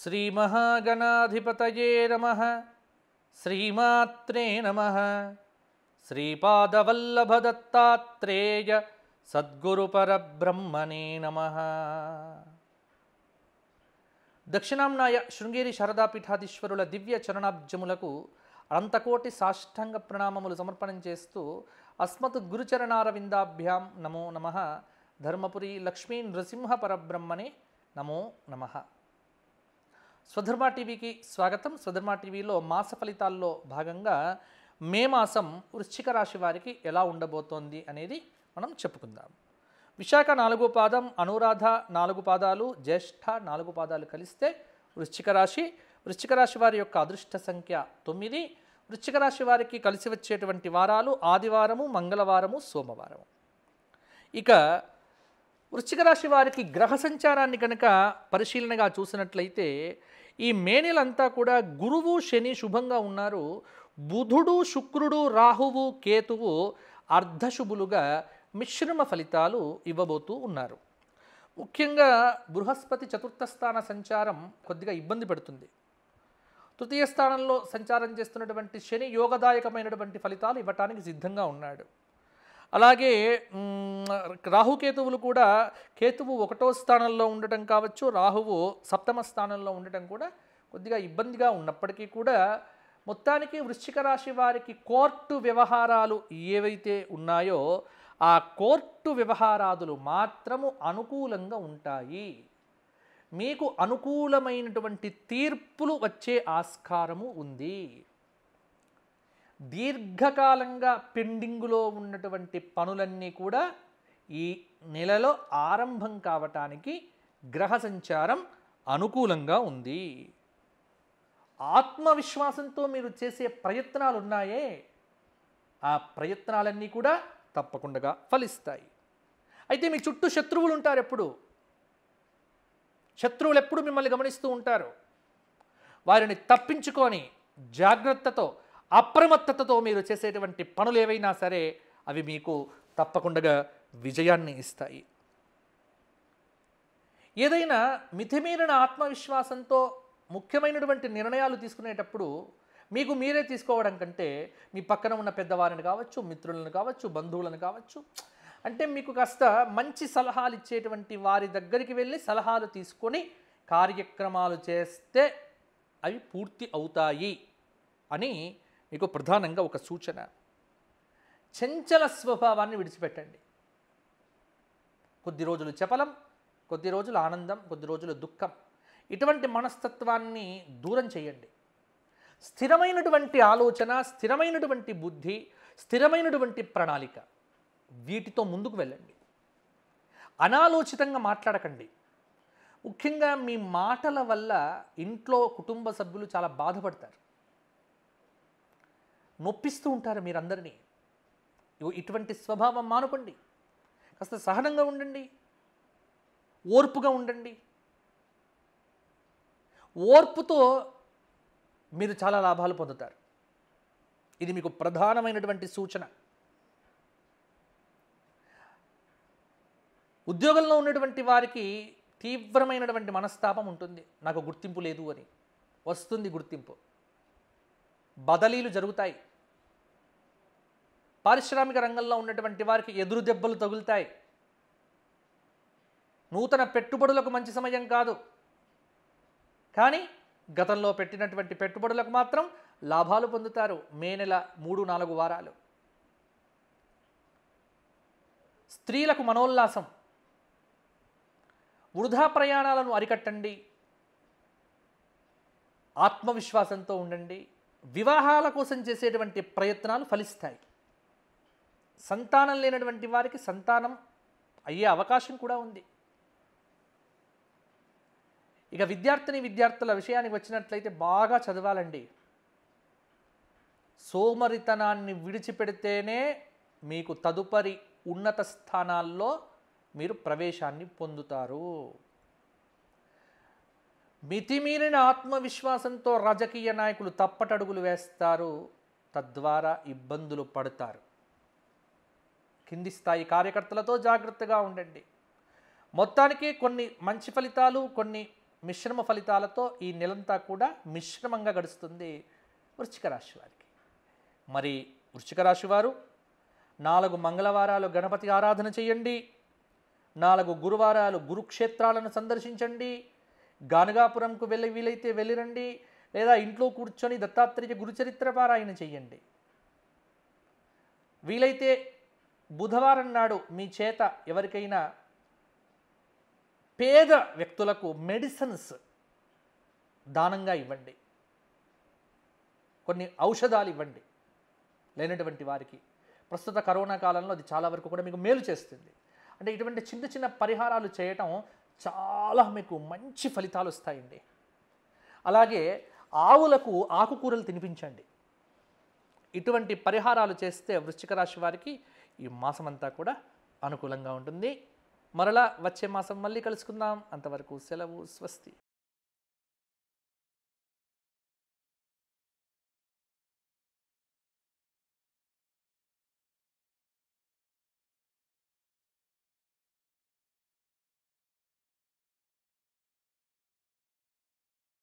श्रीमहागणाधिपत नम श्रीमात्रे नम श्रीपादवल्लभदत्तात्रेय सद्गुरुपरब्रह्मणे नम दक्षिणाम्नाय शृंगेरी शारदापीठाधीश्वर दिव्य चरणाबमुक అనంతకోటి సాష్టాంగ ప్రణామములు సమర్పణం చేస్తూ అస్మత్ గురుచరణారవిందాభ్యాం నమో నమ ధర్మపురి లక్ష్మీ నృసింహ పరబ్రహ్మనే నమో నమ స్వధర్మ టీవీకి స్వాగతం స్వధర్మ టీవీలో మాస ఫలితాల్లో భాగంగా మే మాసం వృశ్చిక రాశి వారికి ఎలా ఉండబోతోంది అనేది మనం చెప్పుకుందాం విశాఖ నాలుగో పాదం అనురాధ నాలుగు పాదాలు జ్యేష్ఠ నాలుగు పాదాలు కలిస్తే వృశ్చిక రాశి వృశ్చిక రాశి వారి యొక్క అదృష్ట సంఖ్య తొమ్మిది వృశ్చిక రాశి వారికి కలిసి వచ్చేటువంటి వారాలు ఆదివారము మంగళవారము సోమవారము ఇక వృశ్చిక రాశి వారికి గ్రహ సంచారాన్ని కనుక పరిశీలనగా చూసినట్లయితే ఈ మేనిలంతా కూడా గురువు శని శుభంగా ఉన్నారు బుధుడు శుక్రుడు రాహువు కేతువు అర్ధశుభులుగా మిశ్రమ ఫలితాలు ఇవ్వబోతూ ఉన్నారు ముఖ్యంగా బృహస్పతి చతుర్థ స్థాన సంచారం కొద్దిగా ఇబ్బంది పెడుతుంది తృతీయ స్థానంలో సంచారం చేస్తున్నటువంటి శని యోగదాయకమైనటువంటి ఫలితాలు ఇవ్వటానికి సిద్ధంగా ఉన్నాడు అలాగే రాహుకేతువులు కూడా కేతువు ఒకటో స్థానంలో ఉండటం కావచ్చు రాహువు సప్తమ స్థానంలో ఉండటం కూడా కొద్దిగా ఇబ్బందిగా ఉన్నప్పటికీ కూడా మొత్తానికి వృశ్చిక రాశి వారికి కోర్టు వ్యవహారాలు ఏవైతే ఉన్నాయో ఆ కోర్టు వ్యవహారాదులు మాత్రము అనుకూలంగా ఉంటాయి మీకు అనుకూలమైనటువంటి తీర్పులు వచ్చే ఆస్కారము ఉంది దీర్ఘకాలంగా పెండింగ్లో ఉన్నటువంటి పనులన్నీ కూడా ఈ నెలలో ఆరంభం కావటానికి గ్రహ సంచారం అనుకూలంగా ఉంది ఆత్మవిశ్వాసంతో మీరు చేసే ప్రయత్నాలు ఉన్నాయే ఆ ప్రయత్నాలన్నీ కూడా తప్పకుండా ఫలిస్తాయి అయితే మీ చుట్టూ శత్రువులు ఉంటారు ఎప్పుడు శత్రువులు ఎప్పుడు మిమ్మల్ని గమనిస్తూ ఉంటారు వారిని తప్పించుకొని జాగ్రత్తతో అప్రమత్తతతో మీరు చేసేటువంటి పనులు ఏవైనా సరే అవి మీకు తప్పకుండా విజయాన్ని ఇస్తాయి ఏదైనా మితిమీరిన ఆత్మవిశ్వాసంతో ముఖ్యమైనటువంటి నిర్ణయాలు తీసుకునేటప్పుడు మీకు మీరే తీసుకోవడం కంటే మీ పక్కన ఉన్న పెద్దవారిని కావచ్చు మిత్రులను కావచ్చు బంధువులను కావచ్చు అంటే మీకు కాస్త మంచి సలహాలు ఇచ్చేటువంటి వారి దగ్గరికి వెళ్ళి సలహాలు తీసుకొని కార్యక్రమాలు చేస్తే అవి పూర్తి అవుతాయి అని మీకు ప్రధానంగా ఒక సూచన చంచల స్వభావాన్ని విడిచిపెట్టండి కొద్ది రోజులు చపలం కొద్ది రోజులు ఆనందం కొద్ది రోజులు దుఃఖం ఇటువంటి మనస్తత్వాన్ని దూరం చేయండి స్థిరమైనటువంటి ఆలోచన స్థిరమైనటువంటి బుద్ధి స్థిరమైనటువంటి ప్రణాళిక వీటితో ముందుకు వెళ్ళండి అనాలోచితంగా మాట్లాడకండి ముఖ్యంగా మీ మాటల వల్ల ఇంట్లో కుటుంబ సభ్యులు చాలా బాధపడతారు నొప్పిస్తూ ఉంటారు మీరందరినీ ఇటువంటి స్వభావం మానుకోండి కాస్త సహనంగా ఉండండి ఓర్పుగా ఉండండి ఓర్పుతో మీరు చాలా లాభాలు పొందుతారు ఇది మీకు ప్రధానమైనటువంటి సూచన ఉద్యోగంలో ఉన్నటువంటి వారికి తీవ్రమైనటువంటి మనస్తాపం ఉంటుంది నాకు గుర్తింపు లేదు అని వస్తుంది గుర్తింపు బదలీలు జరుగుతాయి పారిశ్రామిక రంగంలో ఉన్నటువంటి వారికి ఎదురు దెబ్బలు తగులుతాయి నూతన పెట్టుబడులకు మంచి సమయం కాదు కానీ గతంలో పెట్టినటువంటి పెట్టుబడులకు మాత్రం లాభాలు పొందుతారు మే నెల మూడు నాలుగు వారాలు స్త్రీలకు మనోల్లాసం వృధా ప్రయాణాలను అరికట్టండి ఆత్మవిశ్వాసంతో ఉండండి వివాహాల కోసం చేసేటువంటి ప్రయత్నాలు ఫలిస్తాయి సంతానం లేనటువంటి వారికి సంతానం అయ్యే అవకాశం కూడా ఉంది ఇక విద్యార్థిని విద్యార్థుల విషయానికి వచ్చినట్లయితే బాగా చదవాలండి సోమరితనాన్ని విడిచిపెడితేనే మీకు తదుపరి ఉన్నత స్థానాల్లో మీరు ప్రవేశాన్ని పొందుతారు మితిమీరిన ఆత్మవిశ్వాసంతో రాజకీయ నాయకులు తప్పటడుగులు వేస్తారు తద్వారా ఇబ్బందులు పడతారు కింది స్థాయి కార్యకర్తలతో జాగ్రత్తగా ఉండండి మొత్తానికి కొన్ని మంచి ఫలితాలు కొన్ని మిశ్రమ ఫలితాలతో ఈ నెలంతా కూడా మిశ్రమంగా గడుస్తుంది వృశ్చిక రాశి వారికి మరి వృశ్చిక రాశి వారు నాలుగు మంగళవారాలు గణపతి ఆరాధన చేయండి నాలుగు గురువారాలు గురుక్షేత్రాలను సందర్శించండి గానగాపురంకు వెళ్ళి వీలైతే వెళ్ళిరండి లేదా ఇంట్లో కూర్చొని దత్తాత్రేయ గురుచరిత్ర పారాయణ చేయండి వీలైతే బుధవారం నాడు మీ చేత ఎవరికైనా పేద వ్యక్తులకు మెడిసిన్స్ దానంగా ఇవ్వండి కొన్ని ఔషధాలు ఇవ్వండి లేనటువంటి వారికి ప్రస్తుత కరోనా కాలంలో అది చాలా వరకు కూడా మీకు మేలు చేస్తుంది అంటే ఇటువంటి చిన్న చిన్న పరిహారాలు చేయటం చాలా మీకు మంచి ఫలితాలు వస్తాయండి అలాగే ఆవులకు ఆకుకూరలు తినిపించండి ఇటువంటి పరిహారాలు చేస్తే వృశ్చిక రాశి వారికి ఈ మాసం అంతా కూడా అనుకూలంగా ఉంటుంది మరలా వచ్చే మాసం మళ్ళీ కలుసుకుందాం అంతవరకు సెలవు స్వస్తి